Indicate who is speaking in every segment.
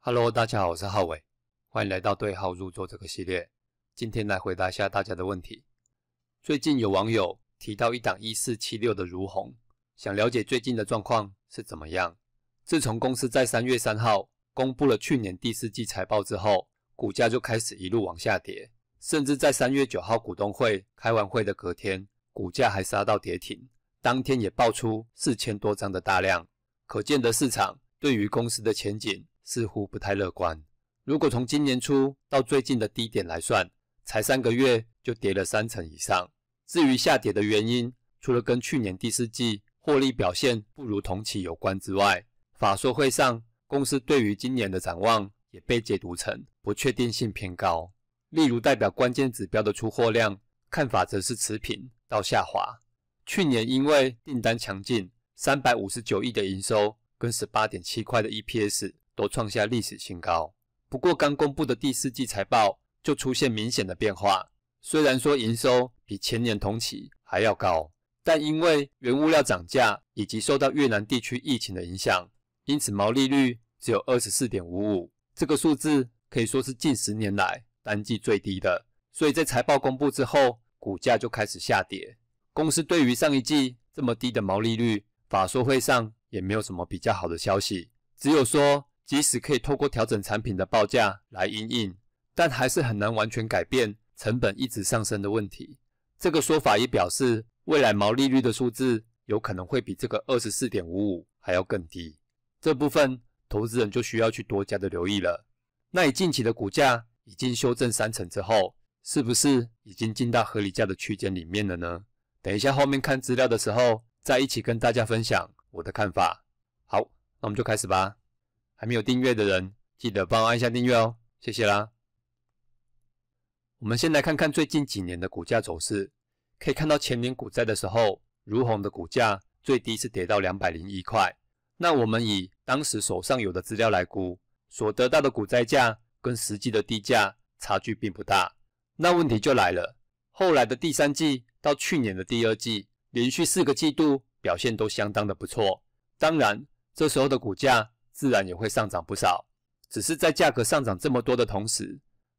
Speaker 1: Hello，大家好，我是浩伟，欢迎来到对号入座这个系列。今天来回答一下大家的问题。最近有网友提到一档一四七六的如虹，想了解最近的状况是怎么样。自从公司在三月三号公布了去年第四季财报之后，股价就开始一路往下跌，甚至在三月九号股东会开完会的隔天，股价还杀到跌停，当天也爆出四千多张的大量，可见的市场对于公司的前景。似乎不太乐观。如果从今年初到最近的低点来算，才三个月就跌了三成以上。至于下跌的原因，除了跟去年第四季获利表现不如同期有关之外，法说会上公司对于今年的展望也被解读成不确定性偏高。例如，代表关键指标的出货量看法则是持平到下滑。去年因为订单强劲，三百五十九亿的营收跟十八点七块的 EPS。都创下历史新高。不过，刚公布的第四季财报就出现明显的变化。虽然说营收比前年同期还要高，但因为原物料涨价以及受到越南地区疫情的影响，因此毛利率只有二十四点五五，这个数字可以说是近十年来单季最低的。所以在财报公布之后，股价就开始下跌。公司对于上一季这么低的毛利率，法说会上也没有什么比较好的消息，只有说。即使可以透过调整产品的报价来应但还是很难完全改变成本一直上升的问题。这个说法也表示，未来毛利率的数字有可能会比这个二十四点五五还要更低。这部分投资人就需要去多加的留意了。那你近期的股价已经修正三成之后，是不是已经进到合理价的区间里面了呢？等一下后面看资料的时候，再一起跟大家分享我的看法。好，那我们就开始吧。还没有订阅的人，记得帮我按下订阅哦，谢谢啦。我们先来看看最近几年的股价走势，可以看到前年股灾的时候，如虹的股价最低是跌到两百零一块。那我们以当时手上有的资料来估，所得到的股灾价跟实际的地价差距并不大。那问题就来了，后来的第三季到去年的第二季，连续四个季度表现都相当的不错。当然，这时候的股价。自然也会上涨不少，只是在价格上涨这么多的同时，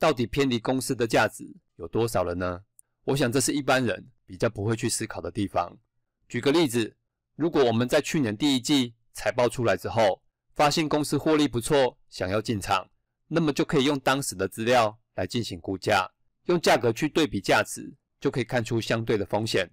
Speaker 1: 到底偏离公司的价值有多少了呢？我想这是一般人比较不会去思考的地方。举个例子，如果我们在去年第一季财报出来之后，发现公司获利不错，想要进场，那么就可以用当时的资料来进行估价，用价格去对比价值，就可以看出相对的风险。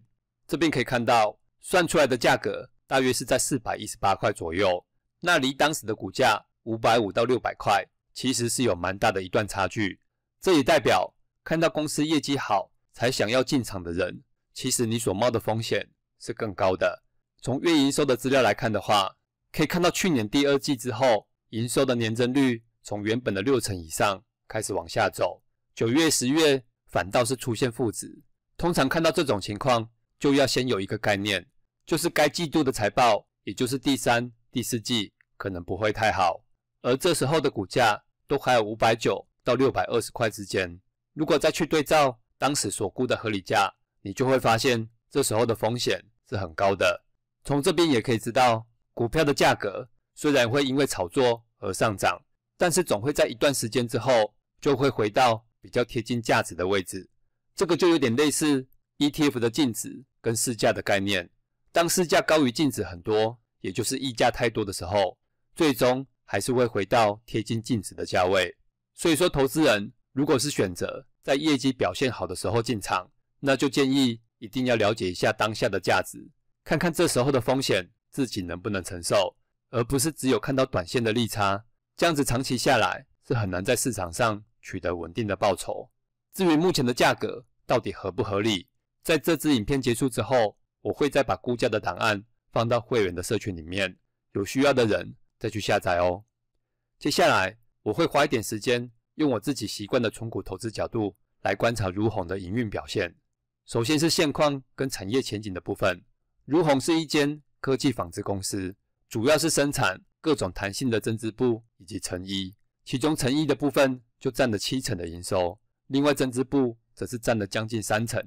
Speaker 1: 这边可以看到，算出来的价格大约是在四百一十八块左右。那离当时的股价五百五到六百块，其实是有蛮大的一段差距。这也代表看到公司业绩好才想要进场的人，其实你所冒的风险是更高的。从月营收的资料来看的话，可以看到去年第二季之后，营收的年增率从原本的六成以上开始往下走，九月、十月反倒是出现负值。通常看到这种情况，就要先有一个概念，就是该季度的财报，也就是第三、第四季。可能不会太好，而这时候的股价都还有五百九到六百二十块之间。如果再去对照当时所估的合理价，你就会发现这时候的风险是很高的。从这边也可以知道，股票的价格虽然会因为炒作而上涨，但是总会在一段时间之后就会回到比较贴近价值的位置。这个就有点类似 ETF 的净值跟市价的概念。当市价高于净值很多，也就是溢价太多的时候。最终还是会回到贴近净值的价位，所以说，投资人如果是选择在业绩表现好的时候进场，那就建议一定要了解一下当下的价值，看看这时候的风险自己能不能承受，而不是只有看到短线的利差，这样子长期下来是很难在市场上取得稳定的报酬。至于目前的价格到底合不合理，在这支影片结束之后，我会再把估价的档案放到会员的社群里面，有需要的人。再去下载哦。接下来我会花一点时间，用我自己习惯的从股投资角度来观察如虹的营运表现。首先是现况跟产业前景的部分。如虹是一间科技纺织公司，主要是生产各种弹性的针织布以及成衣，其中成衣的部分就占了七成的营收，另外针织布则是占了将近三成。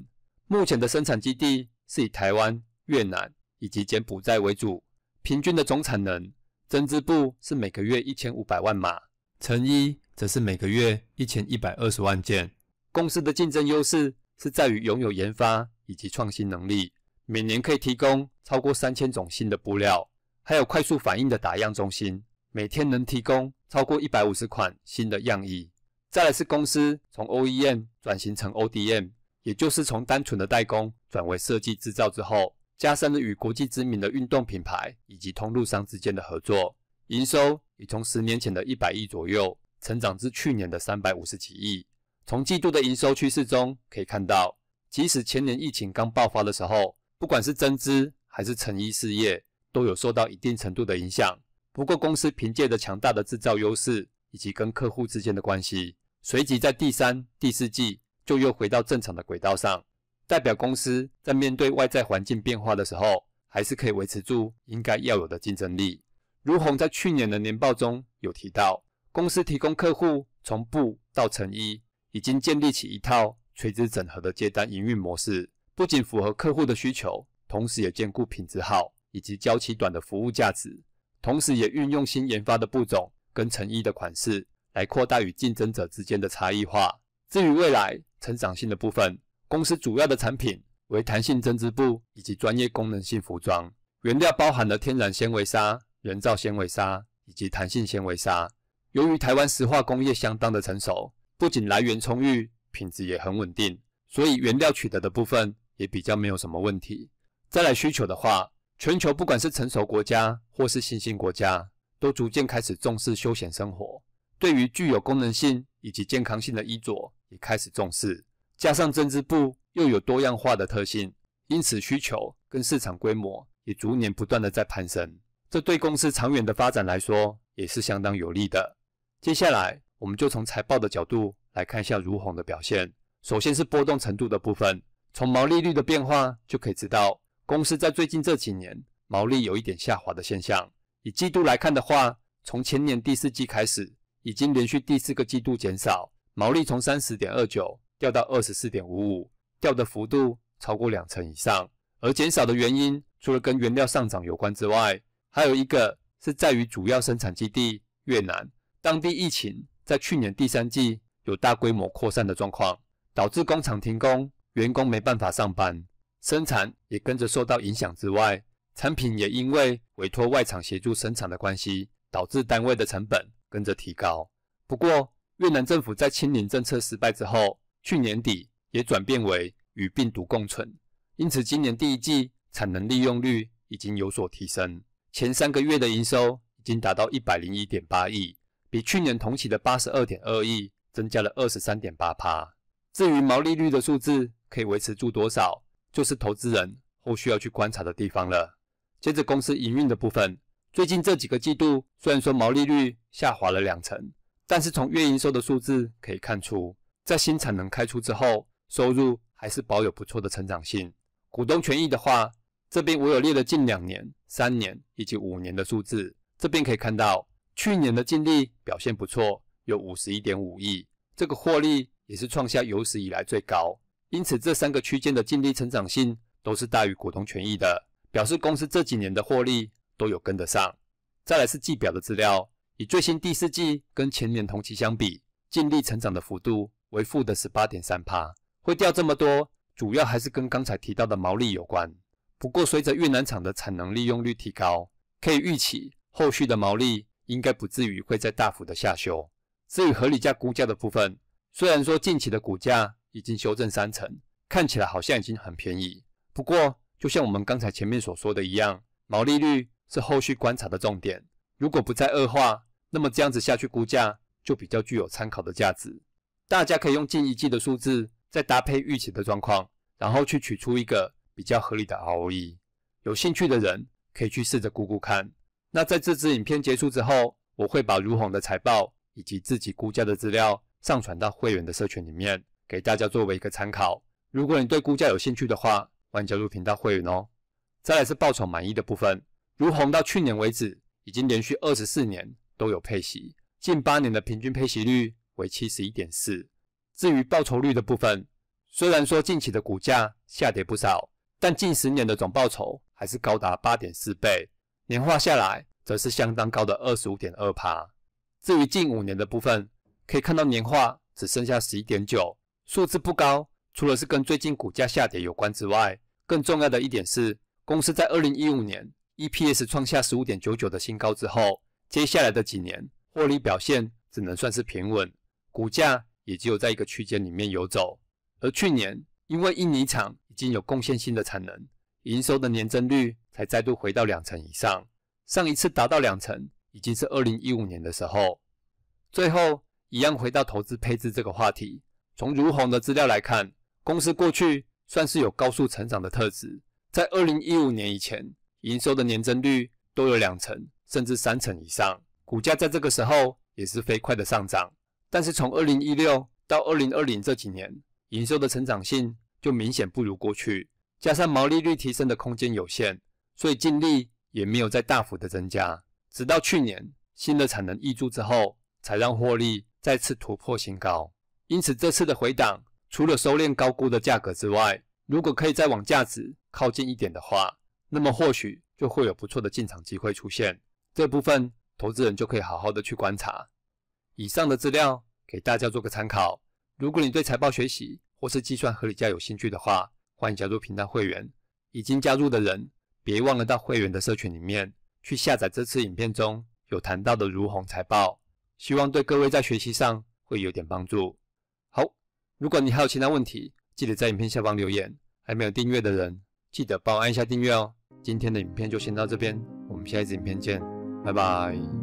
Speaker 1: 目前的生产基地是以台湾、越南以及柬埔寨为主，平均的总产能。针织布是每个月一千五百万码，成衣则是每个月一千一百二十万件。公司的竞争优势是在于拥有研发以及创新能力，每年可以提供超过三千种新的布料，还有快速反应的打样中心，每天能提供超过一百五十款新的样衣。再来是公司从 OEM 转型成 ODM，也就是从单纯的代工转为设计制造之后。加深了与国际知名的运动品牌以及通路商之间的合作，营收已从十年前的一百亿左右，成长至去年的三百五十几亿。从季度的营收趋势中可以看到，即使前年疫情刚爆发的时候，不管是针织还是成衣事业，都有受到一定程度的影响。不过，公司凭借着强大的制造优势以及跟客户之间的关系，随即在第三、第四季就又回到正常的轨道上。代表公司在面对外在环境变化的时候，还是可以维持住应该要有的竞争力。如虹在去年的年报中有提到，公司提供客户从布到成衣，已经建立起一套垂直整合的接单营运模式，不仅符合客户的需求，同时也兼顾品质好以及交期短的服务价值。同时也运用新研发的布种跟成衣的款式，来扩大与竞争者之间的差异化。至于未来成长性的部分。公司主要的产品为弹性针织布以及专业功能性服装，原料包含了天然纤维纱、人造纤维纱以及弹性纤维纱。由于台湾石化工业相当的成熟，不仅来源充裕，品质也很稳定，所以原料取得的部分也比较没有什么问题。再来需求的话，全球不管是成熟国家或是新兴国家，都逐渐开始重视休闲生活，对于具有功能性以及健康性的衣着也开始重视。加上针织部又有多样化的特性，因此需求跟市场规模也逐年不断的在攀升，这对公司长远的发展来说也是相当有利的。接下来，我们就从财报的角度来看一下如虹的表现。首先是波动程度的部分，从毛利率的变化就可以知道，公司在最近这几年毛利有一点下滑的现象。以季度来看的话，从前年第四季开始，已经连续第四个季度减少毛利，从三十点二九。掉到二十四点五五，掉的幅度超过两成以上。而减少的原因，除了跟原料上涨有关之外，还有一个是在于主要生产基地越南当地疫情在去年第三季有大规模扩散的状况，导致工厂停工，员工没办法上班，生产也跟着受到影响。之外，产品也因为委托外厂协助生产的关系，导致单位的成本跟着提高。不过，越南政府在清零政策失败之后，去年底也转变为与病毒共存，因此今年第一季产能利用率已经有所提升，前三个月的营收已经达到一百零一点八亿，比去年同期的八十二点二亿增加了二十三点八帕。至于毛利率的数字可以维持住多少，就是投资人后续要去观察的地方了。接着公司营运的部分，最近这几个季度虽然说毛利率下滑了两成，但是从月营收的数字可以看出。在新产能开出之后，收入还是保有不错的成长性。股东权益的话，这边我有列了近两年、三年以及五年的数字。这边可以看到，去年的净利表现不错，有五十一点五亿，这个获利也是创下有史以来最高。因此，这三个区间的净利成长性都是大于股东权益的，表示公司这几年的获利都有跟得上。再来是季表的资料，以最新第四季跟前年同期相比，净利成长的幅度。为负的十八点三帕，会掉这么多，主要还是跟刚才提到的毛利有关。不过，随着越南厂的产能利用率提高，可以预期后续的毛利应该不至于会再大幅的下修。至于合理价估价的部分，虽然说近期的股价已经修正三成，看起来好像已经很便宜。不过，就像我们刚才前面所说的一样，毛利率是后续观察的重点。如果不再恶化，那么这样子下去估价就比较具有参考的价值。大家可以用近一季的数字，再搭配预期的状况，然后去取出一个比较合理的 ROE。有兴趣的人可以去试着估估看。那在这支影片结束之后，我会把如虹的财报以及自己估价的资料上传到会员的社群里面，给大家作为一个参考。如果你对估价有兴趣的话，欢迎加入频道会员哦。再来是报酬满意的部分，如虹到去年为止，已经连续二十四年都有配息，近八年的平均配息率。为七十一点四。至于报酬率的部分，虽然说近期的股价下跌不少，但近十年的总报酬还是高达八点四倍，年化下来则是相当高的二十五点二趴。至于近五年的部分，可以看到年化只剩下十一点九，数字不高。除了是跟最近股价下跌有关之外，更重要的一点是，公司在二零一五年 EPS 创下十五点九九的新高之后，接下来的几年获利表现只能算是平稳。股价也只有在一个区间里面游走，而去年因为印尼厂已经有贡献性的产能，营收的年增率才再度回到两成以上。上一次达到两成，已经是二零一五年的时候。最后一样回到投资配置这个话题，从如虹的资料来看，公司过去算是有高速成长的特质，在二零一五年以前，营收的年增率都有两成甚至三成以上，股价在这个时候也是飞快的上涨。但是从二零一六到二零二零这几年营收的成长性就明显不如过去，加上毛利率提升的空间有限，所以净利也没有再大幅的增加。直到去年新的产能溢注之后，才让获利再次突破新高。因此这次的回档，除了收敛高估的价格之外，如果可以再往价值靠近一点的话，那么或许就会有不错的进场机会出现。这部分投资人就可以好好的去观察。以上的资料给大家做个参考。如果你对财报学习或是计算合理价有兴趣的话，欢迎加入频道会员。已经加入的人，别忘了到会员的社群里面去下载这次影片中有谈到的如虹财报，希望对各位在学习上会有点帮助。好，如果你还有其他问题，记得在影片下方留言。还没有订阅的人，记得帮我按一下订阅哦。今天的影片就先到这边，我们下一次影片见，拜拜。